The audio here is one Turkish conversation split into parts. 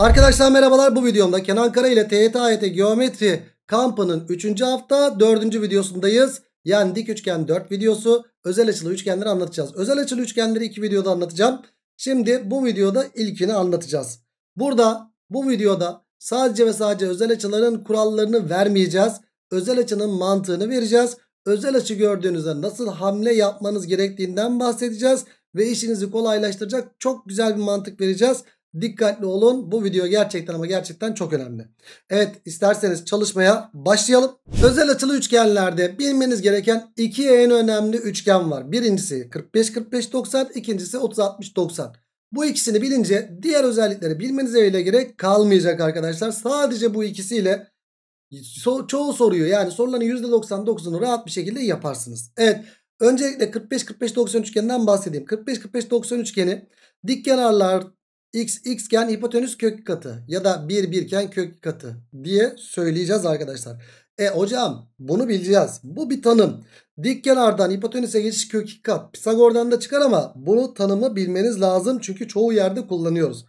Arkadaşlar merhabalar bu videomda Kenan Kara ile TYT AYT Geometri kampının 3. hafta 4. videosundayız. Yani dik üçgen 4 videosu özel açılı üçgenleri anlatacağız. Özel açılı üçgenleri 2 videoda anlatacağım. Şimdi bu videoda ilkini anlatacağız. Burada bu videoda sadece ve sadece özel açıların kurallarını vermeyeceğiz. Özel açının mantığını vereceğiz. Özel açı gördüğünüzde nasıl hamle yapmanız gerektiğinden bahsedeceğiz. Ve işinizi kolaylaştıracak çok güzel bir mantık vereceğiz. Dikkatli olun. Bu video gerçekten ama gerçekten çok önemli. Evet isterseniz çalışmaya başlayalım. Özel açılı üçgenlerde bilmeniz gereken iki en önemli üçgen var. Birincisi 45-45-90 ikincisi 30-60-90. Bu ikisini bilince diğer özellikleri bilmenize bile gerek kalmayacak arkadaşlar. Sadece bu ikisiyle so çoğu soruyu yani soruların %99'unu rahat bir şekilde yaparsınız. Evet öncelikle 45-45-90 üçgeninden bahsedeyim. 45-45-90 üçgeni dik kenarlar x x iken hipotenüs kök katı ya da 1 1 iken kök katı diye söyleyeceğiz arkadaşlar. E hocam bunu bileceğiz. Bu bir tanım. Dik kenardan hipotenüse geçiş kök kat. Pisagor'dan da çıkar ama bunu tanımı bilmeniz lazım. Çünkü çoğu yerde kullanıyoruz.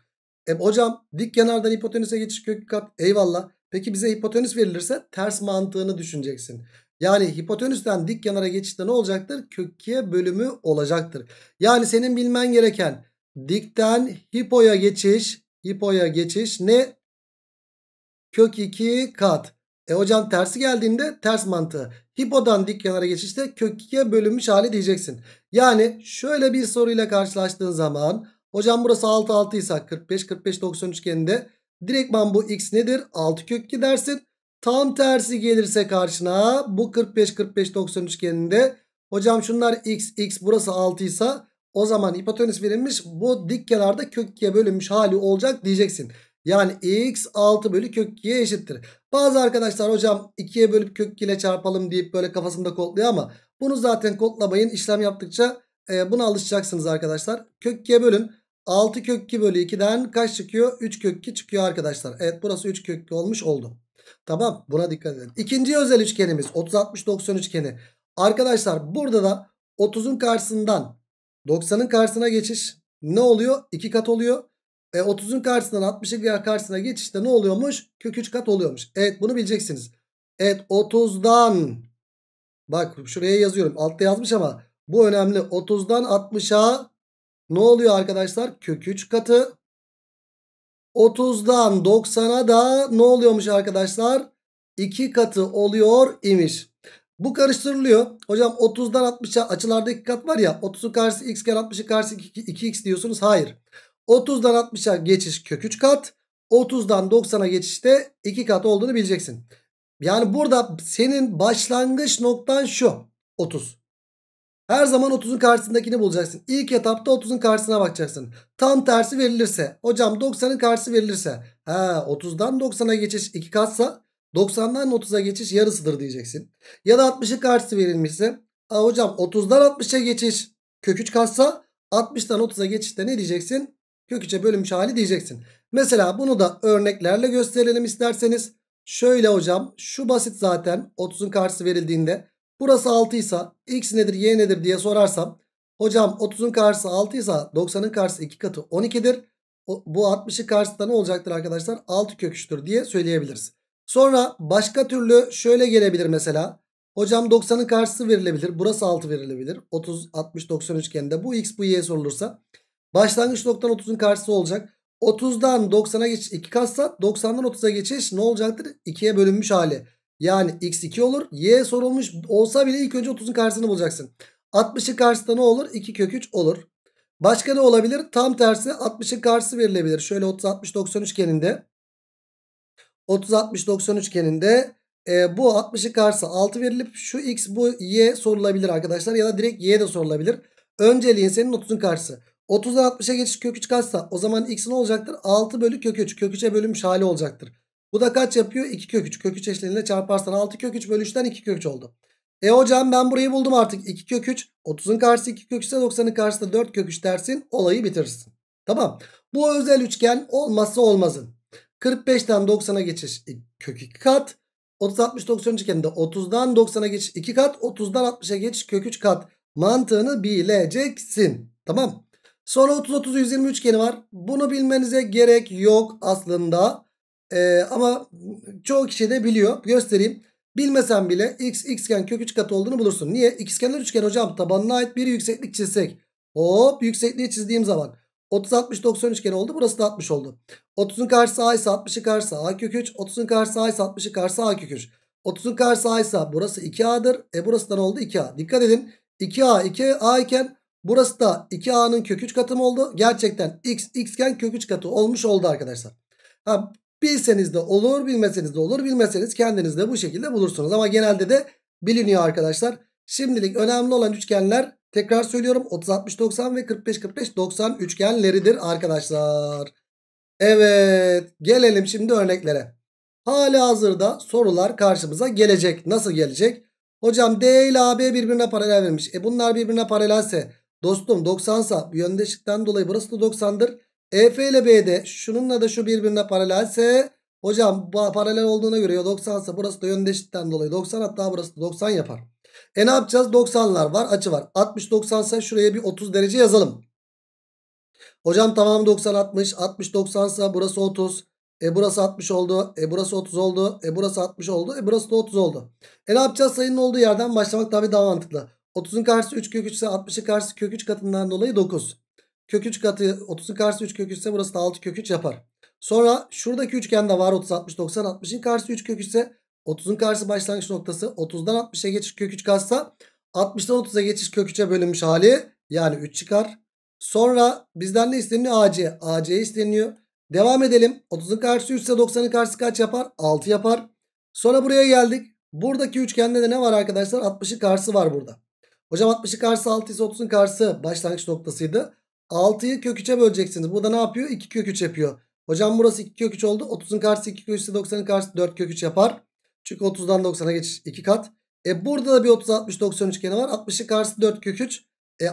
E hocam dik kenardan hipotenüse geçiş kök kat. Eyvallah. Peki bize hipotenüs verilirse ters mantığını düşüneceksin. Yani hipotenüsten dik kenara geçişte ne olacaktır? Kökkiye bölümü olacaktır. Yani senin bilmen gereken Dikten hipoya geçiş. Hipoya geçiş ne? Kök 2 kat. E hocam tersi geldiğinde ters mantığı. Hipodan dik kenara geçişte kök 2'ye bölünmüş hali diyeceksin. Yani şöyle bir soruyla karşılaştığın zaman hocam burası 6 6 ise 45 45 90 üçgeninde direktman bu x nedir? 6 kök 2 dersin. Tam tersi gelirse karşına bu 45 45 90 üçgeninde hocam şunlar x x burası 6 ise o zaman hipotenüs verilmiş bu dik kenarda kök 2'ye bölünmüş hali olacak diyeceksin. Yani x 6 bölü kök 2'ye eşittir. Bazı arkadaşlar hocam 2'ye bölüp kök 2 ile çarpalım deyip böyle kafasında kodluyor ama bunu zaten kodlamayın. İşlem yaptıkça e, buna alışacaksınız arkadaşlar. Kök 2'ye bölün. 6 kök 2 bölü 2'den kaç çıkıyor? 3 kök 2 çıkıyor arkadaşlar. Evet burası 3 kök 2 olmuş oldu. Tamam buna dikkat edin. İkinci özel üçgenimiz 30-60-90 üçgeni. Arkadaşlar burada da 30'un karşısından 90'ın karşısına geçiş ne oluyor? 2 kat oluyor. E 30'un karşısından 60'ın karşısına geçişte ne oluyormuş? Kök 3 kat oluyormuş. Evet bunu bileceksiniz. Evet 30'dan bak şuraya yazıyorum. Altta yazmış ama bu önemli. 30'dan 60'a ne oluyor arkadaşlar? Kök 3 katı. 30'dan 90'a da ne oluyormuş arkadaşlar? 2 katı oluyor imiş. Bu karıştırılıyor. Hocam 30'dan 60'a açılardaki kat var ya 30'un karşısı x kere 60'ın karşısı 2, x diyorsunuz. Hayır. 30'dan 60'a geçiş kök 3 kat. 30'dan 90'a geçişte 2 kat olduğunu bileceksin. Yani burada senin başlangıç noktan şu 30. Her zaman 30'un karşısındakini bulacaksın. İlk etapta 30'un karşısına bakacaksın. Tam tersi verilirse hocam 90'ın karşısı verilirse ha 30'dan 90'a geçiş 2 katsa 90'dan 30'a geçiş yarısıdır diyeceksin. Ya da 60'ın karşısı verilmişse Aa hocam 30'dan 60'a geçiş kök 3 katsa 60'dan 30'a geçişte ne diyeceksin? Kök 3'e bölünmüş hali diyeceksin. Mesela bunu da örneklerle gösterelim isterseniz. Şöyle hocam şu basit zaten 30'un karşısı verildiğinde burası 6 ise x nedir y nedir diye sorarsam hocam 30'un karşısı 6 ise 90'ın karşısı 2 katı 12'dir. Bu 60'ın karşısı ne olacaktır arkadaşlar? 6 kök diye söyleyebiliriz. Sonra başka türlü şöyle gelebilir mesela. Hocam 90'ın karşısı verilebilir. Burası 6 verilebilir. 30, 60, 90 üçgeninde bu x bu y sorulursa. Başlangıç noktan 30'un karşısı olacak. 30'dan 90'a geç 2 katsa 90'dan 30'a geçiş ne olacaktır? 2'ye bölünmüş hali. Yani x2 olur. Y sorulmuş olsa bile ilk önce 30'un karşısını bulacaksın. 60'ın karşısında ne olur? 2 kök 3 olur. Başka ne olabilir? Tam tersi 60'ın karşısı verilebilir. Şöyle 30 60 90 üçgeninde 30 60 90 üçgeninde e, bu 60'ı karşı 6 verilip şu x bu y sorulabilir arkadaşlar ya da direkt y de sorulabilir. Önceliğin senin 30'un karşısı. 30'dan 60'a geçiş kök 3 kaçsa o zaman x ne olacaktır? 6 bölü kök 3. Kök 3'e bölünmüş hali olacaktır. Bu da kaç yapıyor? 2 kök 3. Kök 3 eşleniğine çarparsan 6 kök 3 bölü 3'ten 2 kök 3 oldu. E hocam ben burayı buldum artık. 2 kök 3. 30'un karşısı 2 kök 3 90'ın karşısı da 4 kök 3 dersin. Olayı bitirirsin. Tamam. Bu özel üçgen olmazsa olmazın. 45'ten 90'a geçiş kök 2 kat. 30-60-90 üçgeninde 30'dan 90'a geçiş 2 kat. 30'dan 60'a geçiş kök 3 kat. Mantığını bileceksin. Tamam. Sonra 30-30-120 üçgeni var. Bunu bilmenize gerek yok aslında. Ee, ama çoğu kişi de biliyor. Göstereyim. Bilmesen bile x xgen kök 3 kat olduğunu bulursun. Niye? İkizkenler üçgen hocam tabanına ait bir yükseklik çizsek. Hop yüksekliği çizdiğim zaman 30 60 90 üçgeni oldu. Burası da 60 oldu. 30'un karşısı A ise 60'ın karşısı A kök 3. 30'un karşısı A ise 60'ın karşısı A kök 3. 30'un karşısı A ise burası 2A'dır. E burası da oldu 2A. Dikkat edin. 2A 2A iken burası da 2A'nın kök 3 katı mı oldu? Gerçekten X X iken kök 3 katı olmuş oldu arkadaşlar. Ha, bilseniz de olur bilmeseniz de olur. Bilmeseniz kendiniz de bu şekilde bulursunuz. Ama genelde de biliniyor arkadaşlar. Şimdilik önemli olan üçgenler Tekrar söylüyorum 30-60-90 ve 45-45-90 üçgenleridir arkadaşlar. Evet gelelim şimdi örneklere. Hala hazırda sorular karşımıza gelecek. Nasıl gelecek? Hocam D ile AB birbirine paralel vermiş. E bunlar birbirine paralelse dostum 90'sa bu yöndeşlikten dolayı burası da 90'dır. EF ile BD şununla da şu birbirine paralelse hocam paralel olduğuna göre ya 90'sa burası da yöndeşlikten dolayı 90 hatta burası da 90 yapar. E ne yapacağız? 90'lar var. Açı var. 60-90 ise şuraya bir 30 derece yazalım. Hocam tamam 90-60. 60-90 ise burası 30. E burası 60 oldu. E burası 30 oldu. E burası 60 oldu. E burası da 30 oldu. E ne yapacağız? Sayının olduğu yerden başlamak tabi daha mantıklı. 30'un karşısı 3 kök 3 ise 60'ın karşısı kök 3 katından dolayı 9. Kök 3 katı 30'un karşısı 3 kök 3 ise burası da 6 kök 3 yapar. Sonra şuradaki üçgende var 30 60 90 60'ın karşısı 3 kök 3 ise 30'un karşısı başlangıç noktası. 30'dan 60'a geçiş kök 3 katsa 60'dan 30'a geçiş kök 3'e bölünmüş hali. Yani 3 çıkar. Sonra bizden ne isteniyor? AC. AC isteniyor. Devam edelim. 30'un karşısı 3 ise 90'ın karşısı kaç yapar? 6 yapar. Sonra buraya geldik. Buradaki üçgende de ne var arkadaşlar? 60'ın karşısı var burada. Hocam 60'ın karşısı 6 ise 30'un karşısı başlangıç noktasıydı. 6'yı kök 3'e böleceksiniz. Bu da ne yapıyor? 2 kök 3 yapıyor. Hocam burası 2 kök 3 oldu. 30'un karşısı 2 kök 3 ise 90'ın karşısı 4 kök 3 yapar. Çünkü 30'dan 90'a geçiş 2 kat. E burada da bir 30 60 90 üçgeni var. 60'ın karşısı 4 kök 3. E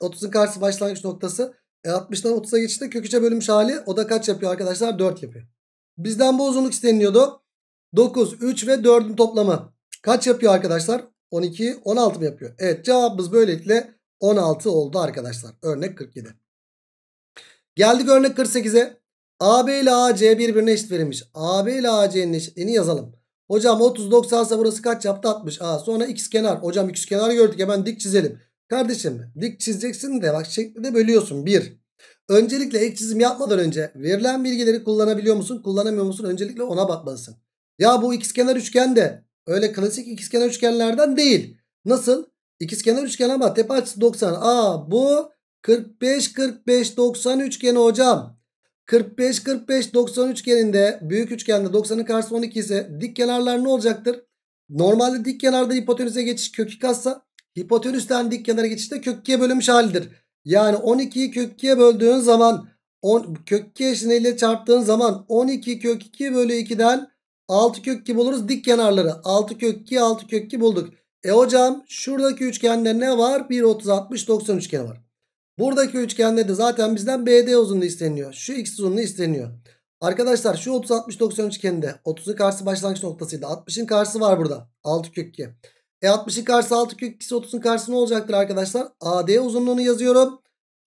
30'un karşısı başlangıç noktası. E 60'dan 30'a geçişte kök 3'e bölünmüş hali o da kaç yapıyor arkadaşlar? 4 yapıyor. Bizden bu uzunluk isteniliyordu. 9, 3 ve 4'ün toplamı kaç yapıyor arkadaşlar? 12, 16 mı yapıyor? Evet cevabımız böylelikle 16 oldu arkadaşlar. Örnek 47. Geldik örnek 48'e. AB ile AC birbirine eşit verilmiş. AB ile AC'nin eşitliğini yazalım. Hocam 30 90 ise burası kaç yaptı? 60. Aa, sonra x kenar. Hocam x kenar gördük. Hemen dik çizelim. Kardeşim dik çizeceksin de bak şekli de bölüyorsun. 1. Öncelikle ek çizim yapmadan önce verilen bilgileri kullanabiliyor musun? Kullanamıyor musun? Öncelikle ona bakmalısın. Ya bu x kenar üçgen de öyle klasik x kenar üçgenlerden değil. Nasıl? kenar üçgen ama tepe açısı 90. Aa bu 45 45 90 üçgeni hocam. 45 45 90 üçgeninde büyük üçgende 90'ın karşısı 12 ise dik kenarlar ne olacaktır? Normalde dik kenarda hipotenüse geçiş kök 2 katsa hipotenüsten dik kenara geçişte kök 2'ye bölünmüş halidir. Yani 12'yi kök 2'ye böldüğün zaman 10, kök 2 eşliğine ile çarptığın zaman 12 kök 2 bölü 2'den 6 kök 2 buluruz dik kenarları. 6 kök 2 6 kök 2 bulduk. E hocam şuradaki üçgende ne var? 1 30 60 90 üçgeni var. Buradaki üçgende de zaten bizden BD uzunluğu isteniyor. Şu x uzunluğu isteniyor. Arkadaşlar şu 30 60 90 üçgeninde 30'un karşısı başlangıç noktasıydı. 60'ın karşısı var burada. 6 kök 2. E 60'ın karşısı 6 kök 2 30'un karşısı ne olacaktır arkadaşlar? AD uzunluğunu yazıyorum.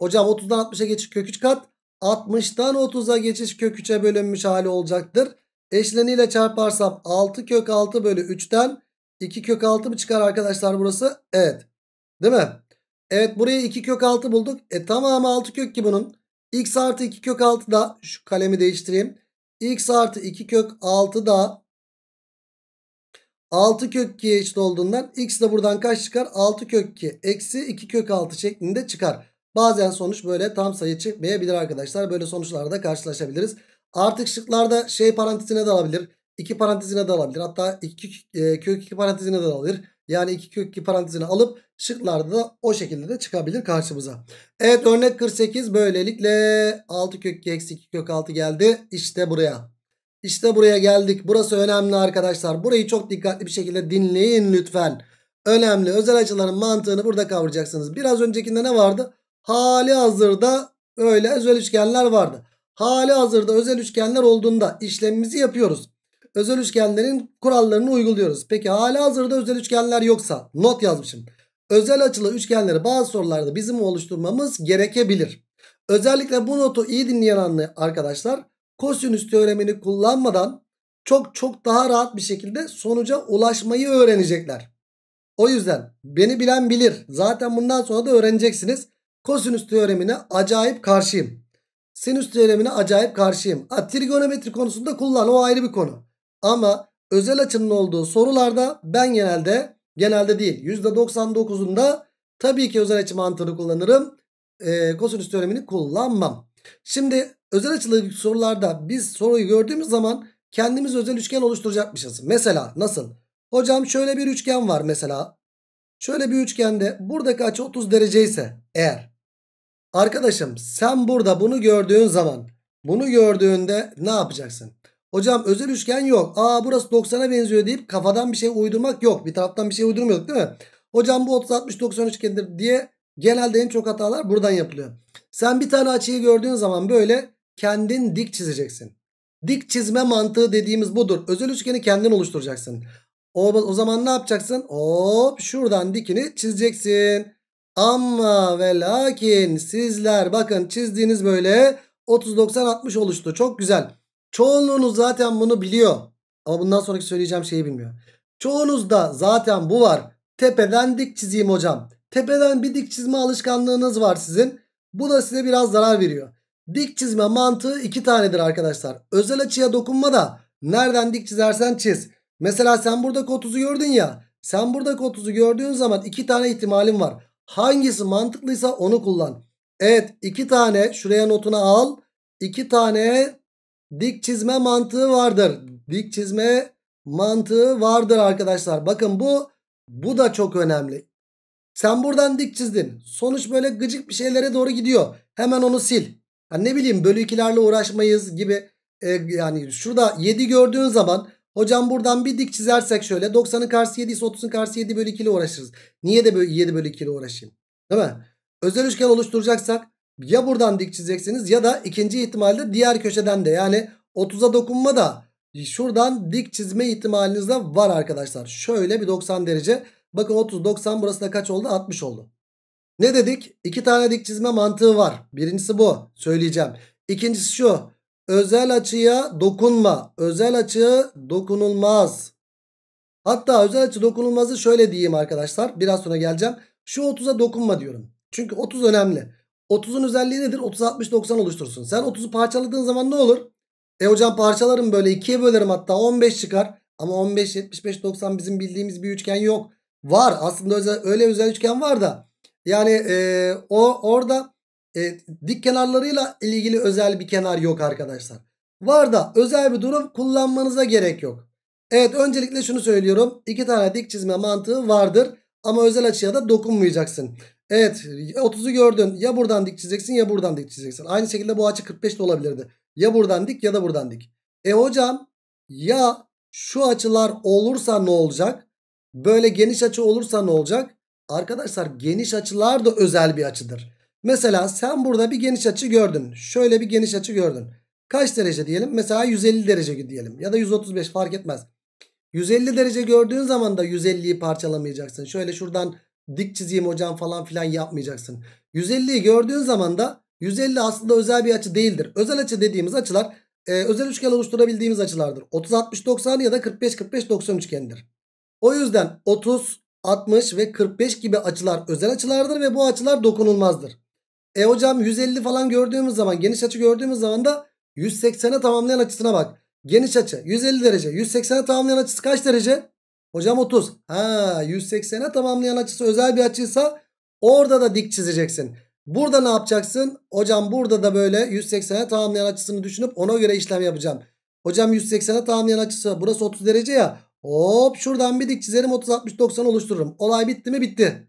Hocam 30'dan 60'a geçiş kök 3 kat. 60'dan 30'a geçiş kök 3'e bölünmüş hali olacaktır. Eşleniyle çarparsam 6 kök 6 bölü 3'ten 2 kök 6 mı çıkar arkadaşlar burası? Evet. Değil mi? Evet buraya 2 kök 6 bulduk. E tamamı 6 kök ki bunun. X artı 2 kök 6 da şu kalemi değiştireyim. X artı 2 kök 6 da 6 kök 2'ye eşit olduğundan x de buradan kaç çıkar? 6 kök 2 eksi 2 kök 6 şeklinde çıkar. Bazen sonuç böyle tam sayı çıkmayabilir arkadaşlar. Böyle sonuçlarda karşılaşabiliriz. Artık şıklarda şey parantezine de alabilir. 2 parantezine de alabilir. Hatta 2 e, kök 2 parantezine de alabilir. Yani 2 kök 2 parantezini alıp şıklarda da o şekilde de çıkabilir karşımıza. Evet örnek 48 böylelikle 6 kök 2 eksi 2 kök 6 geldi. İşte buraya. İşte buraya geldik. Burası önemli arkadaşlar. Burayı çok dikkatli bir şekilde dinleyin lütfen. Önemli özel açıların mantığını burada kavrayacaksınız. Biraz öncekinde ne vardı? Hali hazırda öyle özel üçgenler vardı. Hali hazırda özel üçgenler olduğunda işlemimizi yapıyoruz özel üçgenlerin kurallarını uyguluyoruz. Peki hala hazırda özel üçgenler yoksa not yazmışım. Özel açılı üçgenleri bazı sorularda bizim oluşturmamız gerekebilir. Özellikle bu notu iyi dinleyen anlı arkadaşlar kosinüs teoremini kullanmadan çok çok daha rahat bir şekilde sonuca ulaşmayı öğrenecekler. O yüzden beni bilen bilir. Zaten bundan sonra da öğreneceksiniz. Kosinüs teoremine acayip karşıyım. Sinüs teoremine acayip karşıyım. Ha, trigonometri konusunda kullan o ayrı bir konu. Ama özel açının olduğu sorularda ben genelde genelde değil %99'unda tabii ki özel açı mantığını kullanırım. E, kosinüs teoremini kullanmam. Şimdi özel açılı sorularda biz soruyu gördüğümüz zaman kendimiz özel üçgen oluşturacakmışız. Mesela nasıl? Hocam şöyle bir üçgen var mesela. Şöyle bir üçgende buradaki açı 30 derece ise eğer arkadaşım sen burada bunu gördüğün zaman bunu gördüğünde ne yapacaksın? Hocam özel üçgen yok. Aa burası 90'a benziyor deyip kafadan bir şey uydurmak yok. Bir taraftan bir şey uydurmuyorduk değil mi? Hocam bu 30-60-90 üçgendir diye genelde en çok hatalar buradan yapılıyor. Sen bir tane açıyı gördüğün zaman böyle kendin dik çizeceksin. Dik çizme mantığı dediğimiz budur. Özel üçgeni kendin oluşturacaksın. O, o zaman ne yapacaksın? Hop şuradan dikini çizeceksin. Ama ve lakin sizler bakın çizdiğiniz böyle 30-90-60 oluştu. Çok güzel. Çoğunluğunuz zaten bunu biliyor. Ama bundan sonraki söyleyeceğim şeyi bilmiyor. Çoğunuzda zaten bu var. Tepeden dik çizeyim hocam. Tepeden bir dik çizme alışkanlığınız var sizin. Bu da size biraz zarar veriyor. Dik çizme mantığı iki tanedir arkadaşlar. Özel açıya dokunma da nereden dik çizersen çiz. Mesela sen burada 30'u gördün ya. Sen burada 30'u gördüğün zaman iki tane ihtimalin var. Hangisi mantıklıysa onu kullan. Evet iki tane şuraya notunu al. İki tane dik çizme mantığı vardır. Dik çizme mantığı vardır arkadaşlar. Bakın bu bu da çok önemli. Sen buradan dik çizdin. Sonuç böyle gıcık bir şeylere doğru gidiyor. Hemen onu sil. Yani ne bileyim bölü ikilerle uğraşmayız gibi. Ee, yani şurada 7 gördüğün zaman hocam buradan bir dik çizersek şöyle 90'ın karşısı 7 ise 30'un karşısı 7 bölü 2 ile uğraşırız. Niye de 7 bölü 2 ile uğraşayım? Değil mi? Özel üçgen oluşturacaksak ya buradan dik çizeceksiniz ya da ikinci ihtimalde diğer köşeden de yani 30'a dokunma da şuradan dik çizme ihtimaliniz de var arkadaşlar. Şöyle bir 90 derece. Bakın 30 90 burası da kaç oldu? 60 oldu. Ne dedik? İki tane dik çizme mantığı var. Birincisi bu söyleyeceğim. İkincisi şu. Özel açıya dokunma. Özel açıya dokunulmaz. Hatta özel açı dokunulmazı şöyle diyeyim arkadaşlar. Biraz sonra geleceğim. Şu 30'a dokunma diyorum. Çünkü 30 önemli. 30'un özelliği nedir? 30 60 90 oluşturursun. Sen 30'u parçaladığın zaman ne olur? E hocam parçalarım böyle ikiye bölerim hatta 15 çıkar. Ama 15 75 90 bizim bildiğimiz bir üçgen yok. Var aslında özel, öyle özel üçgen var da. Yani e, o orada e, dik kenarlarıyla ilgili özel bir kenar yok arkadaşlar. Var da özel bir durum kullanmanıza gerek yok. Evet öncelikle şunu söylüyorum. iki tane dik çizme mantığı vardır. Ama özel açıya da dokunmayacaksın. Evet 30'u gördün. Ya buradan dik çizeceksin ya buradan dik çizeceksin. Aynı şekilde bu açı 45 de olabilirdi. Ya buradan dik ya da buradan dik. E hocam ya şu açılar olursa ne olacak? Böyle geniş açı olursa ne olacak? Arkadaşlar geniş açılar da özel bir açıdır. Mesela sen burada bir geniş açı gördün. Şöyle bir geniş açı gördün. Kaç derece diyelim? Mesela 150 derece diyelim. Ya da 135 fark etmez. 150 derece gördüğün zaman da 150'yi parçalamayacaksın. Şöyle şuradan dik çizeyim hocam falan filan yapmayacaksın. 150'yi gördüğün zaman da 150 aslında özel bir açı değildir. Özel açı dediğimiz açılar e, özel üçgen oluşturabildiğimiz açılardır. 30-60-90 ya da 45-45-90 üçgendir. O yüzden 30, 60 ve 45 gibi açılar özel açılardır ve bu açılar dokunulmazdır. E hocam 150 falan gördüğümüz zaman geniş açı gördüğümüz zaman da 180'e tamamlayan açısına bak. Geniş açı 150 derece. 180'e tamamlayan açısı kaç derece? Hocam 30. Ha 180'e tamamlayan açısı özel bir açıysa orada da dik çizeceksin. Burada ne yapacaksın? Hocam burada da böyle 180'e tamamlayan açısını düşünüp ona göre işlem yapacağım. Hocam 180'e tamamlayan açısı burası 30 derece ya. Hop şuradan bir dik çizerim 30-60-90 oluştururum. Olay bitti mi? Bitti.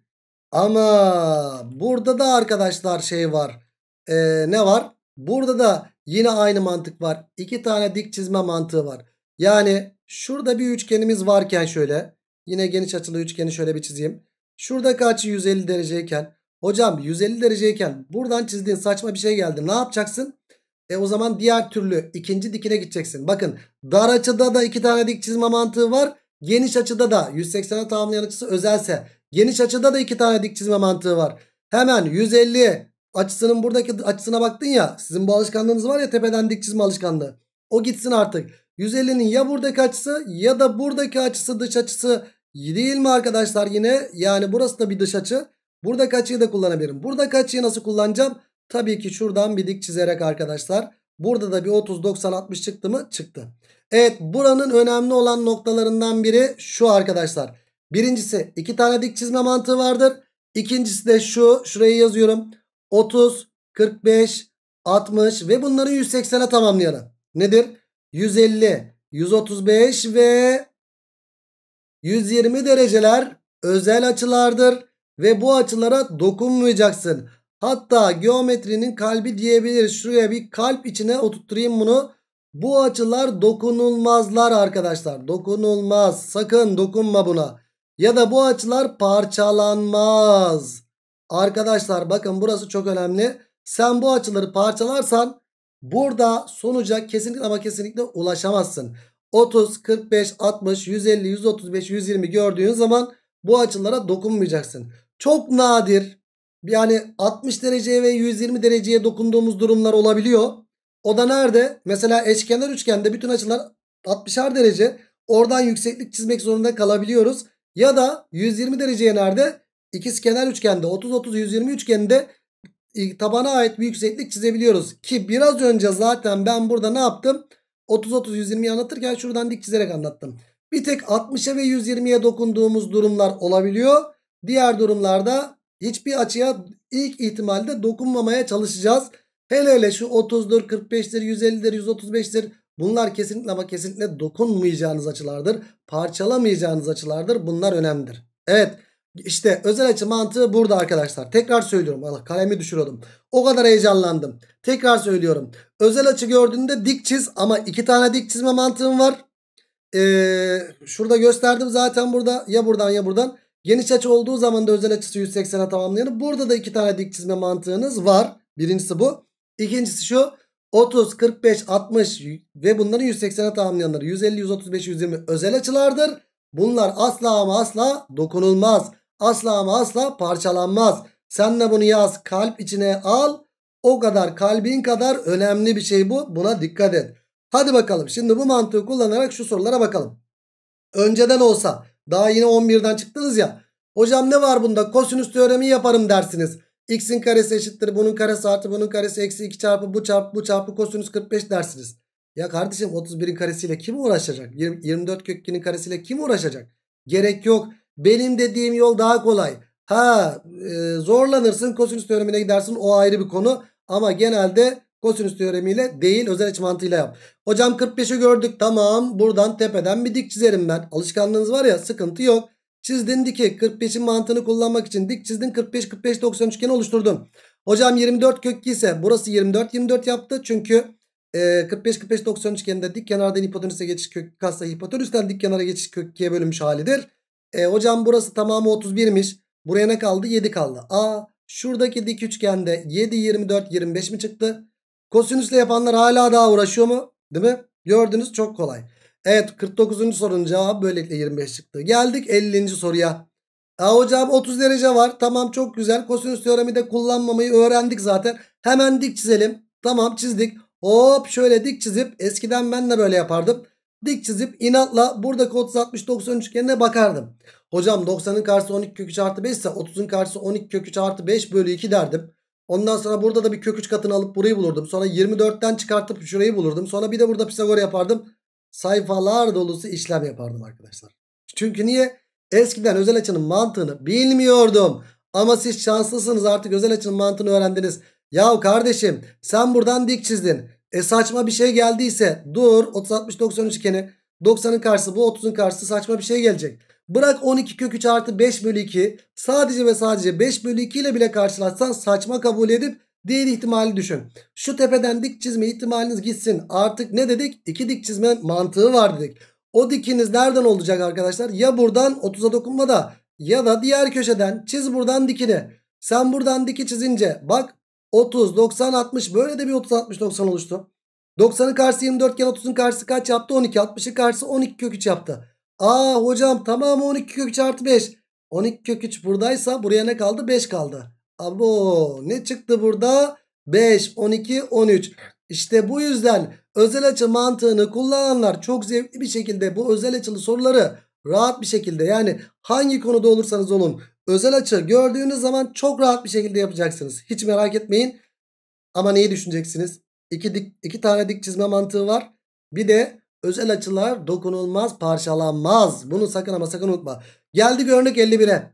Ama burada da arkadaşlar şey var. Ee, ne var? Burada da yine aynı mantık var. İki tane dik çizme mantığı var. Yani Şurada bir üçgenimiz varken şöyle. Yine geniş açılı üçgeni şöyle bir çizeyim. Şuradaki açı 150 dereceyken. Hocam 150 dereceyken buradan çizdiğin saçma bir şey geldi. Ne yapacaksın? E o zaman diğer türlü ikinci dikine gideceksin. Bakın dar açıda da iki tane dik çizme mantığı var. Geniş açıda da 180'e tamamlayan açısı özelse. Geniş açıda da iki tane dik çizme mantığı var. Hemen 150 açısının buradaki açısına baktın ya. Sizin bu alışkanlığınız var ya tepeden dik çizme alışkanlığı. O gitsin artık. 150'nin ya buradaki açısı ya da buradaki açısı dış açısı değil mi arkadaşlar yine? Yani burası da bir dış açı. Buradaki açıyı da kullanabilirim. Buradaki açıyı nasıl kullanacağım? Tabii ki şuradan bir dik çizerek arkadaşlar. Burada da bir 30, 90, 60 çıktı mı? Çıktı. Evet buranın önemli olan noktalarından biri şu arkadaşlar. Birincisi iki tane dik çizme mantığı vardır. İkincisi de şu. Şurayı yazıyorum. 30, 45, 60 ve bunları 180'e tamamlayalım. Nedir? 150, 135 ve 120 dereceler özel açılardır ve bu açılara dokunmayacaksın. Hatta geometrinin kalbi diyebiliriz. Şuraya bir kalp içine oturtturayım bunu. Bu açılar dokunulmazlar arkadaşlar. Dokunulmaz. Sakın dokunma buna. Ya da bu açılar parçalanmaz. Arkadaşlar bakın burası çok önemli. Sen bu açıları parçalarsan Burada sonuca kesinlikle ama kesinlikle ulaşamazsın. 30, 45, 60, 150, 135, 120 gördüğün zaman bu açılara dokunmayacaksın. Çok nadir yani 60 dereceye ve 120 dereceye dokunduğumuz durumlar olabiliyor. O da nerede? Mesela eşkenar üçgende bütün açılar 60'ar derece. Oradan yükseklik çizmek zorunda kalabiliyoruz. Ya da 120 dereceye nerede? İkizkenar üçgende 30-30-120 üçgeninde e, tabana ait bir yükseklik çizebiliyoruz. Ki biraz önce zaten ben burada ne yaptım? 30-30-120'yi anlatırken şuradan dik çizerek anlattım. Bir tek 60'a ve 120'ye dokunduğumuz durumlar olabiliyor. Diğer durumlarda hiçbir açıya ilk ihtimalde dokunmamaya çalışacağız. Hele hele şu 30'dur, 45'tir, 150'dir, 135'tir. Bunlar kesinlikle ama kesinlikle dokunmayacağınız açılardır. Parçalamayacağınız açılardır. Bunlar önemlidir. Evet işte özel açı mantığı burada arkadaşlar. Tekrar söylüyorum. Allah kalemi düşürüyordum. O kadar heyecanlandım. Tekrar söylüyorum. Özel açı gördüğünde dik çiz ama iki tane dik çizme mantığım var. Ee, şurada gösterdim zaten burada. Ya buradan ya buradan. Geniş açı olduğu zaman da özel açısı 180'e tamamlayanı. Burada da iki tane dik çizme mantığınız var. Birincisi bu. İkincisi şu. 30, 45, 60 ve bunların 180'e tamamlayanları 150, 135, 120 özel açılardır. Bunlar asla ama asla dokunulmaz asla ama asla parçalanmaz. Sen de bunu yaz kalp içine al. O kadar kalbin kadar önemli bir şey bu. Buna dikkat et. Hadi bakalım şimdi bu mantığı kullanarak şu sorulara bakalım. Önceden olsa daha yine 11'den çıktınız ya. Hocam ne var bunda kosinüs teoremi yaparım dersiniz. X'in karesi eşittir bunun karesi artı bunun karesi eksi 2 çarpı bu çarpı bu çarpı kosinüs 45 dersiniz. Ya kardeşim 31'in karesiyle kim uğraşacak? 24 kök 2'nin karesiyle kim uğraşacak? Gerek yok. Benim dediğim yol daha kolay. Ha e, zorlanırsın kosinüs teoremine gidersin o ayrı bir konu. Ama genelde kosinüs teoremiyle değil özel açı mantığıyla yap. Hocam 45'i gördük tamam buradan tepeden bir dik çizerim ben. Alışkanlığınız var ya sıkıntı yok. Çizdin diki 45'in mantığını kullanmak için dik çizdin 45 45 90 üçgeni oluşturdun. Hocam 24 kök ise burası 24 24 yaptı. Çünkü e, 45 45 90 üçgeninde dik kenardan hipotenüse geçiş kök kasa hipotenüsten dik kenara geçiş kök bölünmüş halidir. E, hocam burası tamamı 31'miş. Buraya ne kaldı? 7 kaldı. A şuradaki dik üçgende 7, 24, 25 mi çıktı? Kosinüsle yapanlar hala daha uğraşıyor mu? Değil mi? Gördünüz çok kolay. Evet 49. sorunun cevabı böylelikle 25 çıktı. Geldik 50. soruya. E hocam 30 derece var. Tamam çok güzel. Kosinüs teoremi de kullanmamayı öğrendik zaten. Hemen dik çizelim. Tamam çizdik. Hop şöyle dik çizip eskiden ben de böyle yapardım dik çizip inatla burada 30 90 üçgenine bakardım. Hocam 90'ın karşısı 12 köküç artı 5 ise 30'un karşısı 12 köküç artı 5 bölü 2 derdim. Ondan sonra burada da bir köküç katını alıp burayı bulurdum. Sonra 24'ten çıkartıp şurayı bulurdum. Sonra bir de burada Pisagor yapardım. Sayfalar dolusu işlem yapardım arkadaşlar. Çünkü niye? Eskiden özel açının mantığını bilmiyordum. Ama siz şanslısınız artık özel açının mantığını öğrendiniz. Yahu kardeşim sen buradan dik çizdin. E saçma bir şey geldiyse dur 30 60 90 üçgeni 90'ın karşısı bu 30'un karşısı saçma bir şey gelecek. Bırak 12 kök 3 artı 5 bölü 2 sadece ve sadece 5 bölü 2 ile bile karşılaşsan saçma kabul edip diğer ihtimali düşün. Şu tepeden dik çizme ihtimaliniz gitsin. Artık ne dedik? İki dik çizme mantığı var dedik. O dikiniz nereden olacak arkadaşlar? Ya buradan 30'a dokunma da ya da diğer köşeden çiz buradan dikini. Sen buradan diki çizince bak 30, 90, 60. Böyle de bir 30, 60, 90 oluştu. 90'ın karşısı 24 iken 30'un karşısı kaç yaptı? 12. 60'ın karşısı 12 kök 3 yaptı. Aa hocam tamam 12 kök 3 artı 5. 12 kök 3 buradaysa buraya ne kaldı? 5 kaldı. Abo ne çıktı burada? 5, 12, 13. İşte bu yüzden özel açı mantığını kullananlar çok zevkli bir şekilde bu özel açılı soruları rahat bir şekilde yani hangi konuda olursanız olun özel açı gördüğünüz zaman çok rahat bir şekilde yapacaksınız. Hiç merak etmeyin. Ama neyi düşüneceksiniz? İki, dik, iki tane dik çizme mantığı var. Bir de özel açılar dokunulmaz, parçalanmaz. Bunu sakın ama sakın unutma. Geldi örnek 51'e.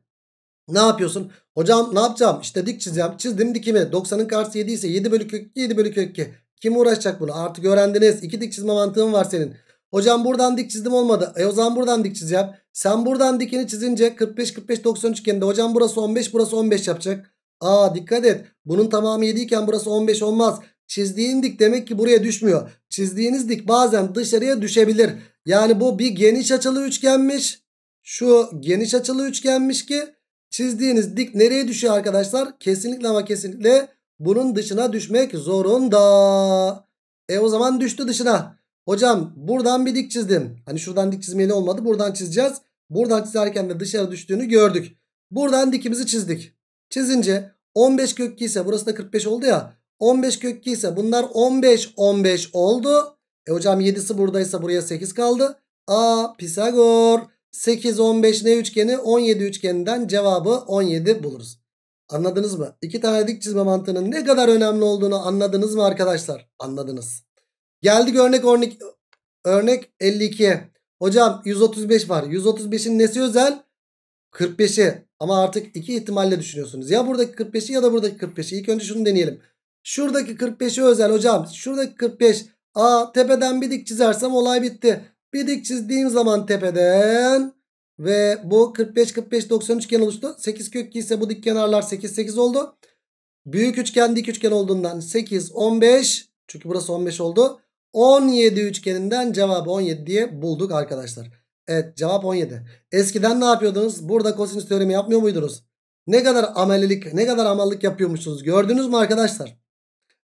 Ne yapıyorsun? Hocam ne yapacağım? İşte dik çizeceğim. Çizdim dikimi. 90'ın karşısı 7 ise 7 bölü kök 2, 7 bölü kök 2. Kim uğraşacak bunu? Artık öğrendiniz. İki dik çizme mantığın var senin. Hocam buradan dik çizdim olmadı. E o zaman buradan dik çizeceğim. Sen buradan dikini çizince 45 45 90 üçgeninde hocam burası 15 burası 15 yapacak. Aa dikkat et. Bunun tamamı 7 iken burası 15 olmaz. Çizdiğin dik demek ki buraya düşmüyor. Çizdiğiniz dik bazen dışarıya düşebilir. Yani bu bir geniş açılı üçgenmiş. Şu geniş açılı üçgenmiş ki çizdiğiniz dik nereye düşüyor arkadaşlar? Kesinlikle ama kesinlikle bunun dışına düşmek zorunda. E o zaman düştü dışına. Hocam buradan bir dik çizdim. Hani şuradan dik çizmeli olmadı. Buradan çizeceğiz. Buradan çizerken de dışarı düştüğünü gördük. Buradan dikimizi çizdik. Çizince 15 kök 2 ise burası da 45 oldu ya. 15 kök 2 ise bunlar 15 15 oldu. E hocam 7'si buradaysa buraya 8 kaldı. A Pisagor 8 15 ne üçgeni 17 üçgeninden cevabı 17 buluruz. Anladınız mı? İki tane dik çizme mantığının ne kadar önemli olduğunu anladınız mı arkadaşlar? Anladınız. Geldik örnek örnek örnek 52'ye. Hocam 135 var. 135'in nesi özel? 45'i. Ama artık iki ihtimalle düşünüyorsunuz. Ya buradaki 45'i ya da buradaki 45'i. İlk önce şunu deneyelim. Şuradaki 45'i özel hocam. Şuradaki 45. Aa tepeden bir dik çizersem olay bitti. Bir dik çizdiğim zaman tepeden ve bu 45 45 93 üçgen oluştu. 8 kök ise bu dik kenarlar 8 8 oldu. Büyük üçgen dik üçgen olduğundan 8 15 çünkü burası 15 oldu. 17 üçgeninden cevabı 17 diye bulduk arkadaşlar. Evet cevap 17. Eskiden ne yapıyordunuz? Burada kosinüs teoremi yapmıyor muydunuz? Ne kadar amelilik, ne kadar amallık yapıyormuşsunuz gördünüz mü arkadaşlar?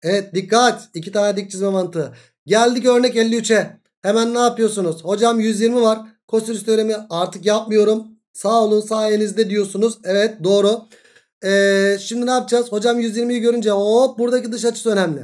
Evet dikkat. iki tane dik çizme mantığı. Geldik örnek 53'e. Hemen ne yapıyorsunuz? Hocam 120 var. Kosinüs teoremi artık yapmıyorum. Sağ olun sayenizde diyorsunuz. Evet doğru. Ee, şimdi ne yapacağız? Hocam 120'yi görünce hop buradaki dış açısı önemli.